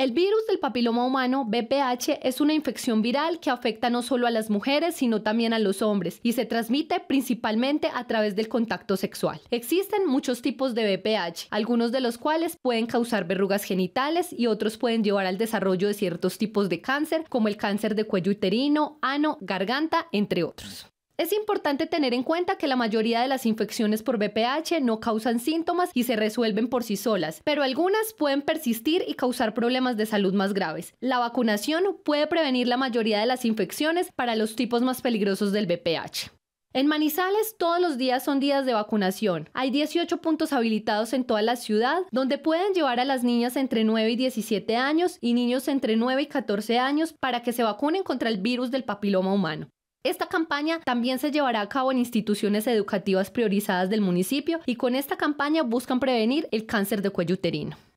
El virus del papiloma humano, BPH, es una infección viral que afecta no solo a las mujeres, sino también a los hombres y se transmite principalmente a través del contacto sexual. Existen muchos tipos de BPH, algunos de los cuales pueden causar verrugas genitales y otros pueden llevar al desarrollo de ciertos tipos de cáncer, como el cáncer de cuello uterino, ano, garganta, entre otros. Es importante tener en cuenta que la mayoría de las infecciones por VPH no causan síntomas y se resuelven por sí solas, pero algunas pueden persistir y causar problemas de salud más graves. La vacunación puede prevenir la mayoría de las infecciones para los tipos más peligrosos del VPH. En Manizales todos los días son días de vacunación. Hay 18 puntos habilitados en toda la ciudad donde pueden llevar a las niñas entre 9 y 17 años y niños entre 9 y 14 años para que se vacunen contra el virus del papiloma humano. Esta campaña también se llevará a cabo en instituciones educativas priorizadas del municipio y con esta campaña buscan prevenir el cáncer de cuello uterino.